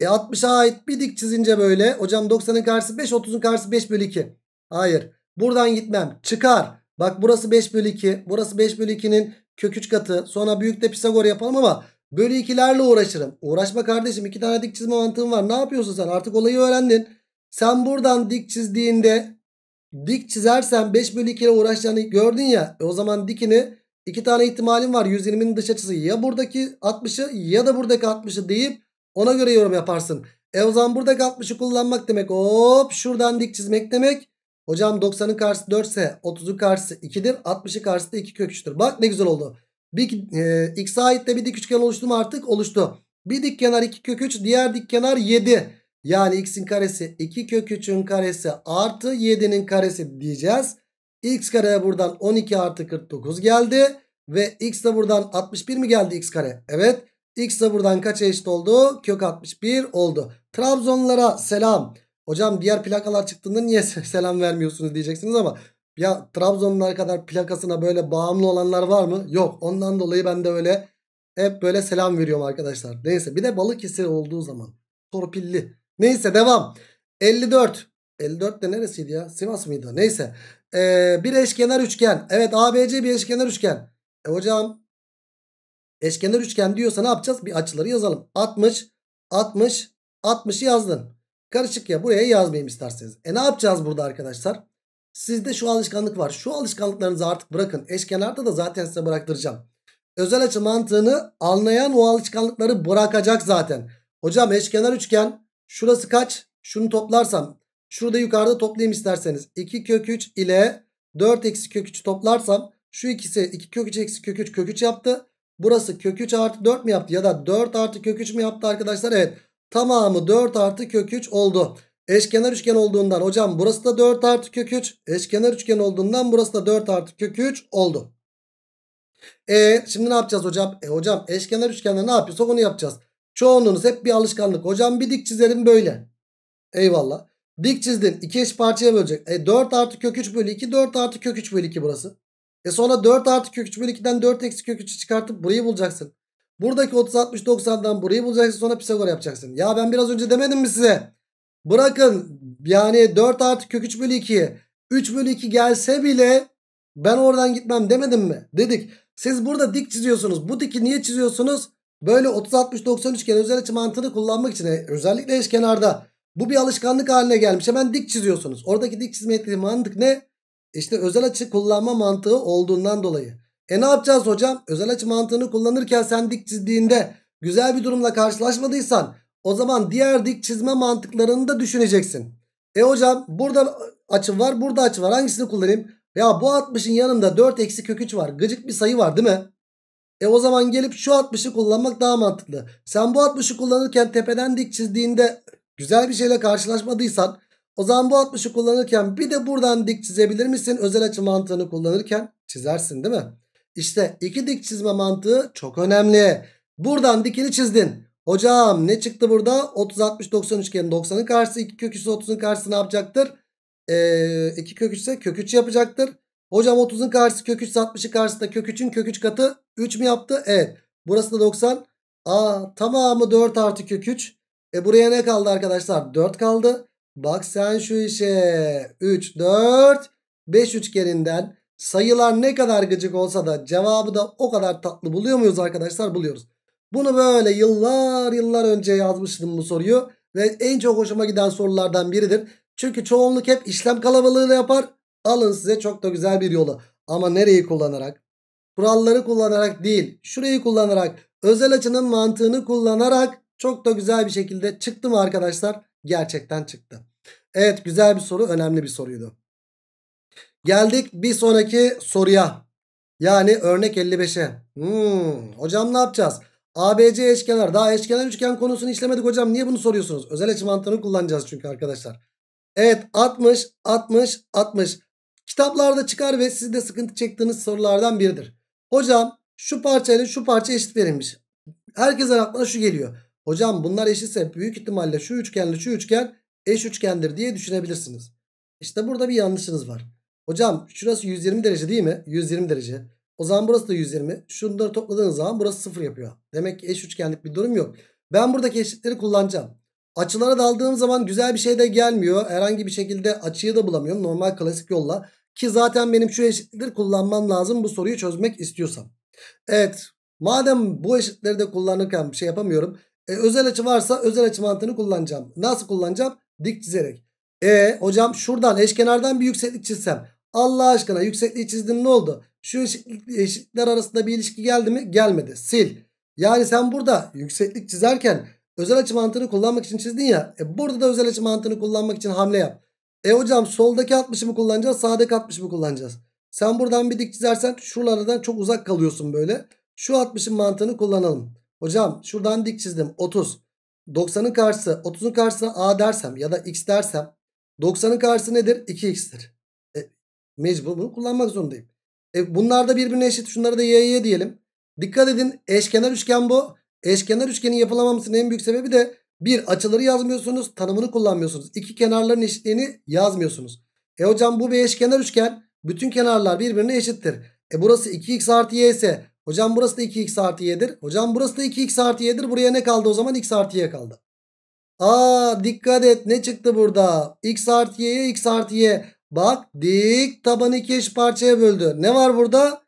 E 60'a ait bir dik çizince böyle. Hocam 90'ın karşısı 5 30'un karşısı 5 bölü 2. Hayır buradan gitmem çıkar. Bak burası 5 bölü 2 burası 5 bölü 2'nin kök 3 katı. Sonra büyük de Pisagor yapalım ama bölü 2'lerle uğraşırım. Uğraşma kardeşim iki tane dik çizme mantığım var. Ne yapıyorsun sen artık olayı öğrendin. Sen buradan dik çizdiğinde dik çizersen 5 bölü 2 ile uğraşacağını gördün ya. E o zaman dikini iki tane ihtimalim var. 120'nin dış açısı ya buradaki 60'ı ya da buradaki 60'ı deyip ona göre yorum yaparsın. E o zaman burada 60'ı kullanmak demek. Hop şuradan dik çizmek demek. Hocam 90'ın karşısı 4 ise 30'un karşısı 2'dir. 60'ın karşısı da 2 kök 3'tür. Bak ne güzel oldu. Bir, e, x'e ait de bir dik üçgen oluştu mu artık? Oluştu. Bir dik kenar 2 kök 3 diğer dik kenar 7. Yani x'in karesi 2 kök 3'ün karesi artı 7'nin karesi diyeceğiz. x kare buradan 12 artı 49 geldi. Ve x de buradan 61 mi geldi x kare? Evet. X de buradan kaç eşit oldu? Kök 61 oldu. Trabzonlara selam. Hocam diğer plakalar çıktığında niye selam vermiyorsunuz diyeceksiniz ama ya Trabzonlar kadar plakasına böyle bağımlı olanlar var mı? Yok. Ondan dolayı ben de öyle hep böyle selam veriyorum arkadaşlar. Neyse bir de balık Balıkesir olduğu zaman torpilli. Neyse devam. 54. 54 de neresiydi ya? Sivas mıydı? Neyse. Ee, bir eşkenar üçgen. Evet ABC bir eşkenar üçgen. E hocam Eşkenar üçgen diyorsa ne yapacağız? Bir açıları yazalım. 60, 60, 60'ı yazdın. Karışık ya buraya yazmayayım isterseniz. E ne yapacağız burada arkadaşlar? Sizde şu alışkanlık var. Şu alışkanlıklarınızı artık bırakın. Eşkenarda da zaten size bıraktıracağım. Özel açı mantığını anlayan o alışkanlıkları bırakacak zaten. Hocam eşkenar üçgen şurası kaç? Şunu toplarsam. Şurada yukarıda toplayayım isterseniz. 2 kök 3 ile 4 eksi kök 3 toplarsam. Şu ikisi 2 kök 3 eksi kök 3 kök 3 yaptı. Burası kök 3 artı 4 mi yaptı? Ya da 4 artı kök 3 mi yaptı arkadaşlar? Evet. Tamamı 4 artı kök 3 oldu. Eşkenar üçgen olduğundan hocam burası da 4 artı kök 3. Eşkenar üçgen olduğundan burası da 4 artı kök 3 oldu. E şimdi ne yapacağız hocam? E hocam eşkenar üçgende ne yapıyorsak onu yapacağız. Çoğunluğunuz hep bir alışkanlık. Hocam bir dik çizelim böyle. Eyvallah. Dik çizdin. 2 eş parçaya bölecek. E 4 artı kök 3 bölü 2. 4 artı kök 3 bölü 2 burası. E sonra 4 artı kök 3 bölü 2'den 4 eksi kök 3'ü çıkartıp burayı bulacaksın. Buradaki 30 60 90'dan burayı bulacaksın sonra Pisagor yapacaksın. Ya ben biraz önce demedim mi size? Bırakın yani 4 artı kök 3 bölü 2 3 bölü 2 gelse bile ben oradan gitmem demedim mi? Dedik. Siz burada dik çiziyorsunuz. Bu diki niye çiziyorsunuz? Böyle 30-60-90 üçgen özel açı mantığını kullanmak için e, özellikle eşkenarda bu bir alışkanlık haline gelmiş. Hemen dik çiziyorsunuz. Oradaki dik çizme etkili mantık ne? İşte özel açı kullanma mantığı olduğundan dolayı. E ne yapacağız hocam? Özel açı mantığını kullanırken sen dik çizdiğinde güzel bir durumla karşılaşmadıysan o zaman diğer dik çizme mantıklarını da düşüneceksin. E hocam burada açı var burada açı var hangisini kullanayım? Ya bu 60'ın yanında 4 eksi kök 3 var. Gıcık bir sayı var değil mi? E o zaman gelip şu 60'ı kullanmak daha mantıklı. Sen bu 60'ı kullanırken tepeden dik çizdiğinde güzel bir şeyle karşılaşmadıysan o zaman bu 60'ı kullanırken bir de buradan dik çizebilir misin? Özel açı mantığını kullanırken çizersin değil mi? İşte iki dik çizme mantığı çok önemli. Buradan dikini çizdin. Hocam ne çıktı burada? 30, 60, 90 üçgenin 90'ın karşısı 2 kök 30'un karşısı ne yapacaktır? Ee, 2 kök 3 ise kök 3 yapacaktır. Hocam 30'un karşısı kök 3 60'ı karşısında kök 3'ün kök 3 katı 3 mü yaptı? Evet. Burası da 90. Aa tamamı 4 artı kök 3. E buraya ne kaldı arkadaşlar? 4 kaldı. Bak sen şu işe. 3, 4, 5 üçgeninden sayılar ne kadar gıcık olsa da cevabı da o kadar tatlı buluyor muyuz arkadaşlar? Buluyoruz. Bunu böyle yıllar yıllar önce yazmıştım bu soruyu. Ve en çok hoşuma giden sorulardan biridir. Çünkü çoğunluk hep işlem kalabalığıyla yapar. Alın size çok da güzel bir yolu. Ama nereyi kullanarak? Kuralları kullanarak değil. Şurayı kullanarak. Özel açının mantığını kullanarak çok da güzel bir şekilde çıktı mı arkadaşlar? gerçekten çıktı. Evet güzel bir soru önemli bir soruydu. Geldik bir sonraki soruya. Yani örnek 55'e. Hmm, hocam ne yapacağız? ABC eşkenar. Daha eşkenar üçgen konusunu işlemedik hocam. Niye bunu soruyorsunuz? Özel açı mantığını kullanacağız çünkü arkadaşlar. Evet 60, 60, 60. Kitaplarda çıkar ve siz de sıkıntı çektiğiniz sorulardan biridir. Hocam şu parçayla şu parça eşit verilmiş. Herkesin aklına şu geliyor. Hocam bunlar eşitse büyük ihtimalle şu üçgenle şu üçgen eş üçgendir diye düşünebilirsiniz. İşte burada bir yanlışınız var. Hocam şurası 120 derece değil mi? 120 derece. O zaman burası da 120. Şunları topladığınız zaman burası 0 yapıyor. Demek ki eş üçgenlik bir durum yok. Ben buradaki eşitleri kullanacağım. Açılara daldığım zaman güzel bir şey de gelmiyor. Herhangi bir şekilde açıyı da bulamıyorum. Normal klasik yolla. Ki zaten benim şu eşitleri kullanmam lazım bu soruyu çözmek istiyorsam. Evet. Madem bu eşitleri de kullanırken bir şey yapamıyorum. E, özel açı varsa özel açı mantığını kullanacağım. Nasıl kullanacağım? Dik çizerek. E hocam şuradan eşkenardan bir yükseklik çizsem. Allah aşkına yüksekliği çizdim ne oldu? Şu eşitlikler arasında bir ilişki geldi mi? Gelmedi. Sil. Yani sen burada yükseklik çizerken özel açı mantığını kullanmak için çizdin ya. E burada da özel açı mantığını kullanmak için hamle yap. E hocam soldaki 60'ı kullanacağız? Sağdaki 60'ı kullanacağız? Sen buradan bir dik çizersen şuralardan çok uzak kalıyorsun böyle. Şu 60'ın mantığını kullanalım. Hocam şuradan dik çizdim 30. 90'ın karşısı 30'un karşısına a dersem ya da x dersem 90'ın karşısı nedir? 2x'tir. E, mecbur bunu kullanmak zorundayım. E, bunlar da birbirine eşit. Şunları da y'ye diyelim. Dikkat edin eşkenar üçgen bu. Eşkenar üçgenin yapılamamasının en büyük sebebi de bir açıları yazmıyorsunuz tanımını kullanmıyorsunuz. İki kenarların eşitliğini yazmıyorsunuz. E hocam bu bir eşkenar üçgen. Bütün kenarlar birbirine eşittir. E burası 2x artı y ise Hocam burası da 2x artı y'dir. Hocam burası da 2x artı y'dir. Buraya ne kaldı o zaman? x artı y kaldı. Aa dikkat et ne çıktı burada? x artı y'ye x artı y. Bak dik tabanı iki eş parçaya böldü. Ne var burada?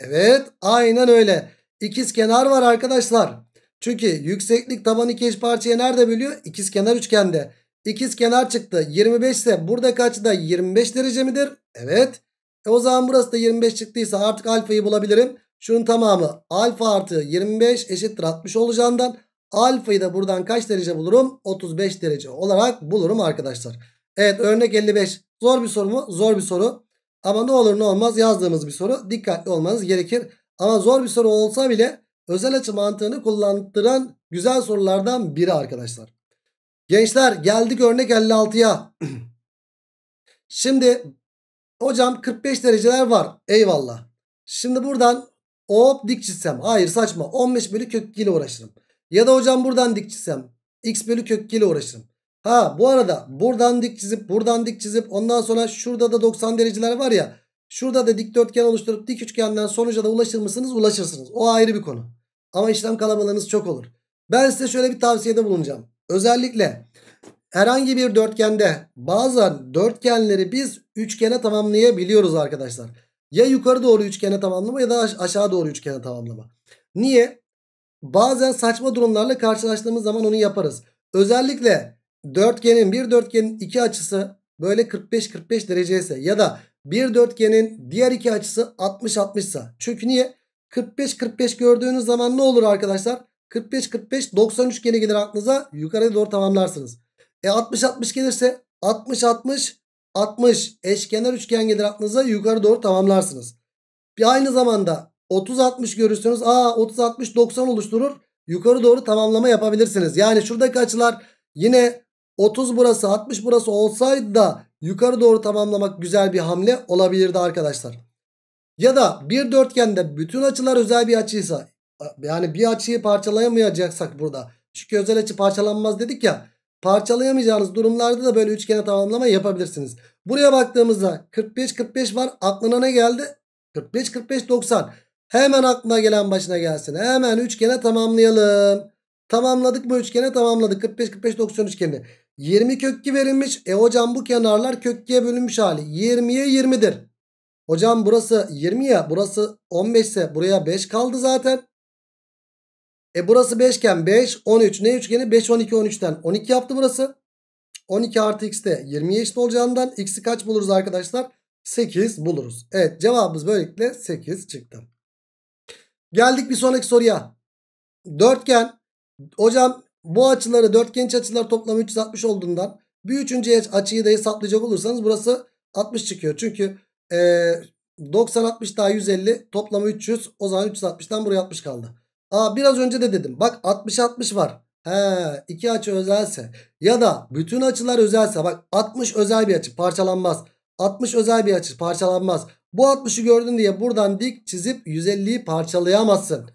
Evet aynen öyle. İkiz kenar var arkadaşlar. Çünkü yükseklik taban iki eş parçaya nerede bölüyor? İkiz kenar üçgende. İkiz kenar çıktı. 25 ise burada kaçı da 25 derece midir? Evet. E o zaman burası da 25 çıktıysa artık alfayı bulabilirim. Şunun tamamı alfa artı 25 eşittir 60 olacağından alfayı da buradan kaç derece bulurum? 35 derece olarak bulurum arkadaşlar. Evet örnek 55 zor bir soru mu? Zor bir soru. Ama ne olur ne olmaz yazdığımız bir soru. Dikkatli olmanız gerekir. Ama zor bir soru olsa bile özel açı mantığını kullandıran güzel sorulardan biri arkadaşlar. Gençler geldik örnek 56'ya. Şimdi hocam 45 dereceler var. Eyvallah. Şimdi buradan Hop dik çizsem. Hayır saçma. 15 bölü kök 2 ile uğraşırım. Ya da hocam buradan dik çizsem. X bölü kök 2 ile uğraşırım. Ha bu arada buradan dik çizip buradan dik çizip ondan sonra şurada da 90 dereceler var ya. Şurada da dikdörtgen oluşturup dik üçgenden sonuca da ulaşır mısınız? Ulaşırsınız. O ayrı bir konu. Ama işlem kalabalığınız çok olur. Ben size şöyle bir tavsiyede bulunacağım. Özellikle herhangi bir dörtgende bazen dörtgenleri biz üçgene tamamlayabiliyoruz arkadaşlar. Ya yukarı doğru üçgene tamamlama ya da aşağı doğru üçgene tamamlama. Niye? Bazen saçma durumlarla karşılaştığımız zaman onu yaparız. Özellikle dörtgenin bir dörtgenin iki açısı böyle 45-45 derece ise ya da bir dörtgenin diğer iki açısı 60-60 ise. Çünkü niye? 45-45 gördüğünüz zaman ne olur arkadaşlar? 45-45 90 üçgeni gelir aklınıza yukarıya doğru tamamlarsınız. E 60-60 gelirse 60-60 60 eşkenar üçgen gelir aklınıza yukarı doğru tamamlarsınız. Bir aynı zamanda 30-60 görürsünüz. Aa 30-60-90 oluşturur. Yukarı doğru tamamlama yapabilirsiniz. Yani şuradaki açılar yine 30 burası 60 burası olsaydı da yukarı doğru tamamlamak güzel bir hamle olabilirdi arkadaşlar. Ya da bir dörtgende bütün açılar özel bir açıysa yani bir açıyı parçalayamayacaksak burada. Çünkü özel açı parçalanmaz dedik ya. Parçalayamayacağınız durumlarda da böyle üçgene tamamlama yapabilirsiniz. Buraya baktığımızda 45-45 var. Aklına ne geldi? 45-45-90. Hemen aklına gelen başına gelsin. Hemen üçgene tamamlayalım. Tamamladık mı üçgene? Tamamladık. 45-45-90 üçgeni. 20 kökki verilmiş. E hocam bu kenarlar kökkiye bölünmüş hali. 20'ye 20'dir. Hocam burası 20 ya burası 15 ise buraya 5 kaldı zaten. E burası 5 iken 5 13 ne üçgeni 5 12 13'ten 12 yaptı burası. 12 artı x de 20'ye eşit olacağından x'i kaç buluruz arkadaşlar? 8 buluruz. Evet cevabımız böylelikle 8 çıktı. Geldik bir sonraki soruya. Dörtgen. Hocam bu açıları dörtgen iç açılar toplamı 360 olduğundan bir üçüncü açıyı da hesaplayacak olursanız burası 60 çıkıyor. Çünkü e, 90 60 daha 150 toplamı 300 o zaman 360'dan buraya 60 kaldı. Aa, biraz önce de dedim. Bak 60-60 var. He, iki açı özelse ya da bütün açılar özelse bak 60 özel bir açı parçalanmaz. 60 özel bir açı parçalanmaz. Bu 60'ı gördün diye buradan dik çizip 150'yi parçalayamazsın.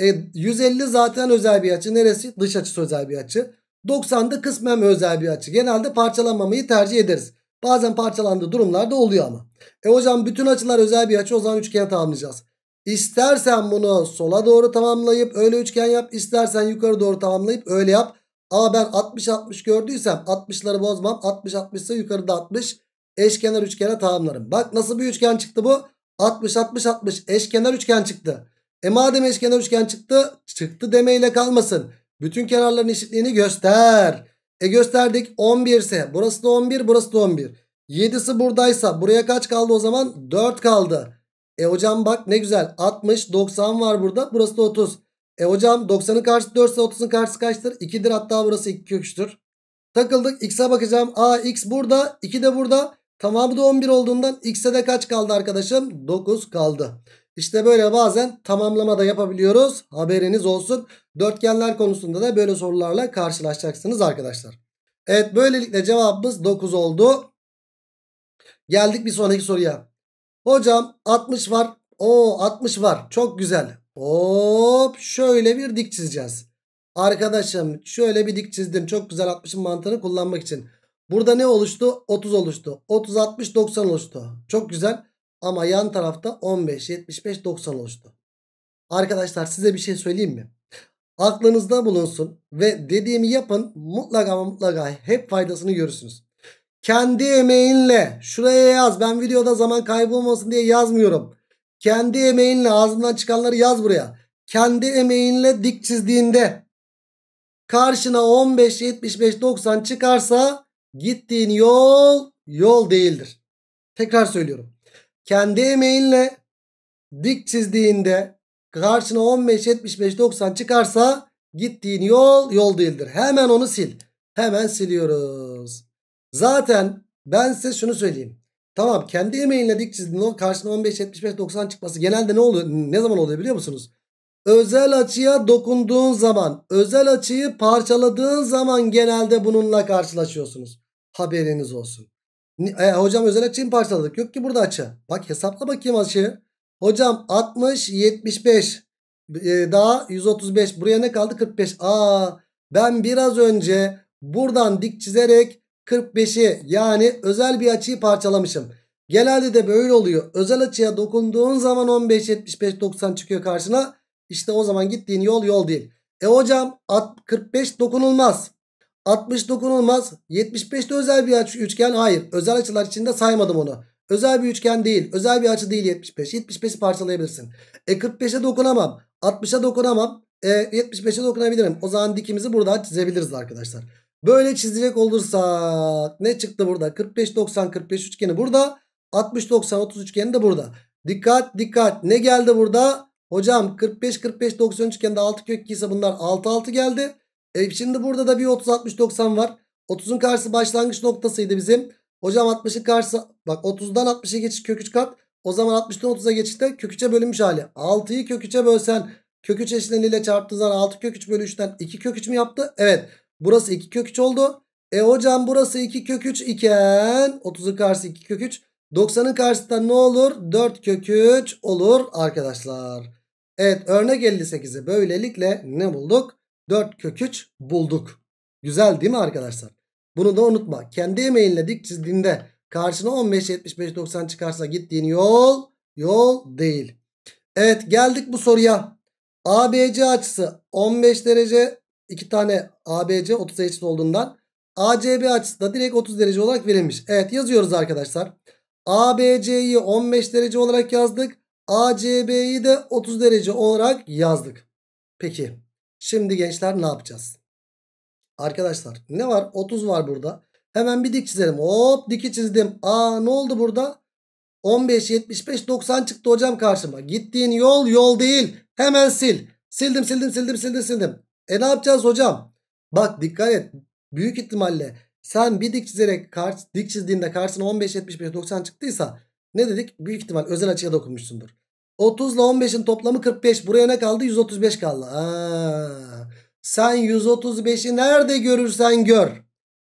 E, 150 zaten özel bir açı. Neresi? Dış açısı özel bir açı. 90'da kısmen özel bir açı. Genelde parçalanmamayı tercih ederiz. Bazen parçalandığı durumlar da oluyor ama. E hocam bütün açılar özel bir açı o zaman üçgen tamamlayacağız. İstersen bunu sola doğru tamamlayıp öyle üçgen yap. İstersen yukarı doğru tamamlayıp öyle yap. Ama ben 60-60 gördüysem 60'ları bozmam. 60-60 ise yukarıda 60. Eşkenar üçgene tamamlarım. Bak nasıl bir üçgen çıktı bu? 60-60-60 eşkenar üçgen çıktı. E madem eşkenar üçgen çıktı, çıktı demeyle kalmasın. Bütün kenarların eşitliğini göster. E gösterdik 11 ise burası da 11 burası da 11. 7'si buradaysa buraya kaç kaldı o zaman? 4 kaldı. E hocam bak ne güzel 60 90 var burada burası da 30. E hocam 90'ın karşısı 4 ise 30'un karşısı kaçtır? 2'dir hatta burası 2 köküçtür. Takıldık x'e bakacağım. A x burada 2 de burada. Tamamı da 11 olduğundan x'e de kaç kaldı arkadaşım? 9 kaldı. İşte böyle bazen tamamlama da yapabiliyoruz. Haberiniz olsun. Dörtgenler konusunda da böyle sorularla karşılaşacaksınız arkadaşlar. Evet böylelikle cevabımız 9 oldu. Geldik bir sonraki soruya. Hocam 60 var. o 60 var. Çok güzel. Hop şöyle bir dik çizeceğiz. Arkadaşım şöyle bir dik çizdim. Çok güzel 60'ın mantığını kullanmak için. Burada ne oluştu? 30 oluştu. 30 60 90 oluştu. Çok güzel. Ama yan tarafta 15 75 90 oluştu. Arkadaşlar size bir şey söyleyeyim mi? Aklınızda bulunsun ve dediğimi yapın. Mutlaka mutlaka hep faydasını görürsünüz. Kendi emeğinle şuraya yaz. Ben videoda zaman kaybolmasın diye yazmıyorum. Kendi emeğinle ağzından çıkanları yaz buraya. Kendi emeğinle dik çizdiğinde karşına 15, 75, 90 çıkarsa gittiğin yol yol değildir. Tekrar söylüyorum. Kendi emeğinle dik çizdiğinde karşına 15, 75, 90 çıkarsa gittiğin yol yol değildir. Hemen onu sil. Hemen siliyoruz. Zaten ben size şunu söyleyeyim. Tamam kendi emeğinle dik çizdin. O karşına 15, 75, 90 çıkması genelde ne oluyor? Ne zaman oluyor biliyor musunuz? Özel açıya dokunduğun zaman, özel açıyı parçaladığın zaman genelde bununla karşılaşıyorsunuz. Haberiniz olsun. E, hocam özel açıyı mı parçaladık? Yok ki burada açı. Bak hesapla bakayım açıyı. Hocam 60, 75. E, daha 135. Buraya ne kaldı? 45. Aa, ben biraz önce buradan dik çizerek 45'i yani özel bir açıyı parçalamışım. Genelde de böyle oluyor. Özel açıya dokunduğun zaman 15, 75, 90 çıkıyor karşına. İşte o zaman gittiğin yol yol değil. E hocam 45 dokunulmaz. 60 dokunulmaz. 75 de özel bir açı üçgen. Hayır. Özel açılar içinde saymadım onu. Özel bir üçgen değil. Özel bir açı değil 75. 75'i parçalayabilirsin. E 45'e dokunamam. 60'a dokunamam. E 75'e dokunabilirim. O zaman dikimizi burada çizebiliriz arkadaşlar. Böyle çizecek olursak ne çıktı burada? 45-90-45 üçgeni burada. 60-90-30 üçgeni de burada. Dikkat dikkat ne geldi burada? Hocam 45-45-90 üçgeninde 6 kök 2 ise bunlar 6-6 geldi. E şimdi burada da bir 30-60-90 var. 30'un karşısı başlangıç noktasıydı bizim. Hocam 60'ın karşısı bak 30'dan 60'a geçiş kök 3 kat. O zaman 60'dan 30'a geçişte kök 3'e bölünmüş hali. 6'yı kök 3'e bölsen kök 3 eşleniyle çarptığı zaman 6 kök 3 bölü 3'ten 2 kök 3 mü yaptı? Evet. Burası 2 kök 3 oldu. E hocam burası 2 kök 3 iken 30'un karşısı 2 kök 3. 90'ın karşısında ne olur? 4 kök 3 olur arkadaşlar. Evet örnek 58'i böylelikle ne bulduk? 4 kök 3 bulduk. Güzel değil mi arkadaşlar? Bunu da unutma. Kendi emeğinle dik çizdiğinde karşına 15, 75, 90 çıkarsa gittiğin yol yol değil. Evet geldik bu soruya. ABC açısı 15 derece iki tane ABC 30 eşit olduğundan ACB açısı da direkt 30 derece olarak verilmiş. Evet yazıyoruz arkadaşlar. ABC'yi 15 derece olarak yazdık. ACB'yi de 30 derece olarak yazdık. Peki şimdi gençler ne yapacağız? Arkadaşlar ne var? 30 var burada. Hemen bir dik çizelim. Hop diki çizdim. Aa ne oldu burada? 15, 75, 90 çıktı hocam karşıma. Gittiğin yol yol değil. Hemen sil. Sildim sildim sildim sildim sildim. E ne yapacağız hocam? Bak dikkat et. Büyük ihtimalle sen bir dik çizerek kart, dik çizdiğinde karşısına 15, 75, 90 çıktıysa ne dedik? Büyük ihtimal özel açıya dokunmuşsundur. 30 ile 15'in toplamı 45. Buraya ne kaldı? 135 kaldı. Aa, sen 135'i nerede görürsen gör.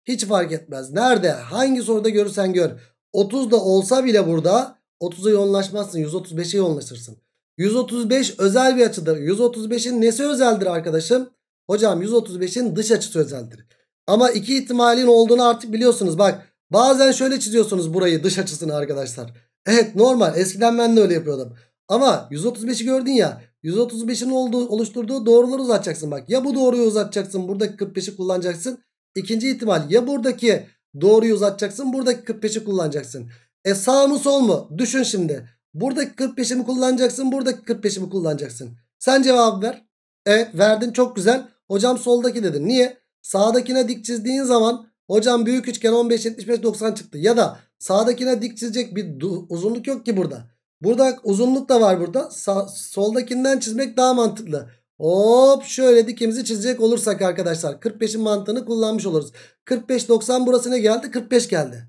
Hiç fark etmez. Nerede? Hangi soruda görürsen gör. 30 da olsa bile burada 30'a yoğunlaşmazsın. 135'e yoğunlaşırsın. 135 özel bir açıdır. 135'in nesi özeldir arkadaşım? Hocam 135'in dış açısı özeldir. Ama iki ihtimalin olduğunu artık biliyorsunuz. Bak bazen şöyle çiziyorsunuz burayı dış açısını arkadaşlar. Evet normal eskiden ben de öyle yapıyordum. Ama 135'i gördün ya 135'in oluşturduğu doğruları uzatacaksın bak. Ya bu doğruyu uzatacaksın buradaki 45'i kullanacaksın. İkinci ihtimal ya buradaki doğruyu uzatacaksın buradaki 45'i kullanacaksın. E sağ mı sol mu? Düşün şimdi. Buradaki 45'i mi kullanacaksın buradaki 45'i mi kullanacaksın? Sen cevabı ver. Evet verdin çok güzel. Hocam soldaki dedim. Niye? Sağdakine dik çizdiğin zaman hocam büyük üçgen 15, 75, 90 çıktı. Ya da sağdakine dik çizecek bir uzunluk yok ki burada. Burada uzunluk da var burada. Sa soldakinden çizmek daha mantıklı. Hop şöyle dikimizi çizecek olursak arkadaşlar 45'in mantığını kullanmış oluruz. 45 90 burası ne geldi? 45 geldi.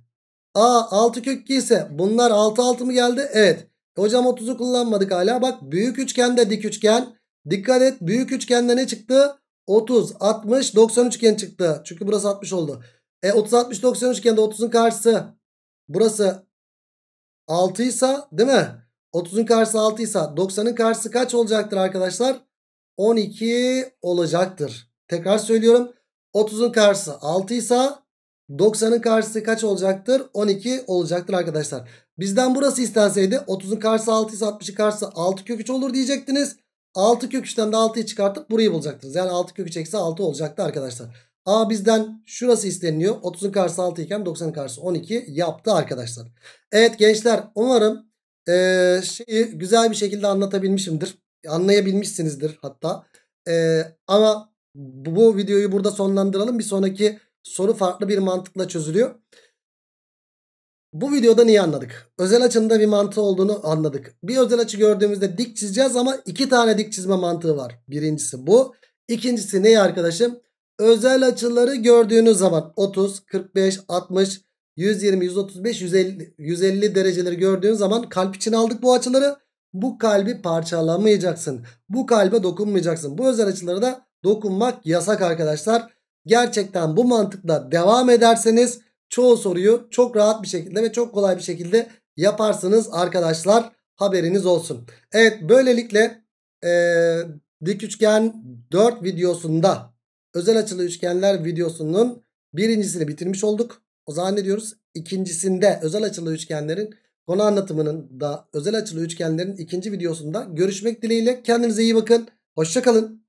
A 6 kök 2 ise bunlar 6 6 mı geldi? Evet. Hocam 30'u kullanmadık hala. Bak büyük üçgende dik üçgen. Dikkat et büyük üçgende ne çıktı? 30, 60, 90 üçgen çıktı. Çünkü burası 60 oldu. E 30, 60, 90 üçgende 30'un karşısı burası 6 ise değil mi? 30'un karşısı 6 ise 90'ın karşısı kaç olacaktır arkadaşlar? 12 olacaktır. Tekrar söylüyorum. 30'un karşısı 6 ise 90'ın karşısı kaç olacaktır? 12 olacaktır arkadaşlar. Bizden burası istenseydi 30'un karşısı 6 ise 60'ın karşısı 6 kök 3 olur diyecektiniz. 6 kök 3'ten de 6'yı çıkartıp burayı bulacaktınız. Yani 6 kök 3 eksi 6 olacaktı arkadaşlar. A bizden şurası isteniliyor. 30'un karşısı 6 iken 90'ın karşısı 12 yaptı arkadaşlar. Evet gençler umarım e, şeyi güzel bir şekilde anlatabilmişimdir. Anlayabilmişsinizdir hatta. E, ama bu, bu videoyu burada sonlandıralım. Bir sonraki soru farklı bir mantıkla çözülüyor. Bu videoda niye anladık? Özel açının da bir mantığı olduğunu anladık. Bir özel açı gördüğümüzde dik çizeceğiz ama iki tane dik çizme mantığı var. Birincisi bu. İkincisi ne arkadaşım? Özel açıları gördüğünüz zaman 30, 45, 60, 120, 135, 150, 150 dereceleri gördüğün zaman kalp için aldık bu açıları. Bu kalbi parçalamayacaksın. Bu kalbe dokunmayacaksın. Bu özel açılara da dokunmak yasak arkadaşlar. Gerçekten bu mantıkla devam ederseniz çoğu soruyu çok rahat bir şekilde ve çok kolay bir şekilde yaparsınız arkadaşlar. Haberiniz olsun. Evet böylelikle ee, dik üçgen 4 videosunda özel açılı üçgenler videosunun birincisini bitirmiş olduk. O zaman ne diyoruz? İkincisinde özel açılı üçgenlerin konu anlatımının da özel açılı üçgenlerin ikinci videosunda görüşmek dileğiyle. Kendinize iyi bakın. Hoşçakalın.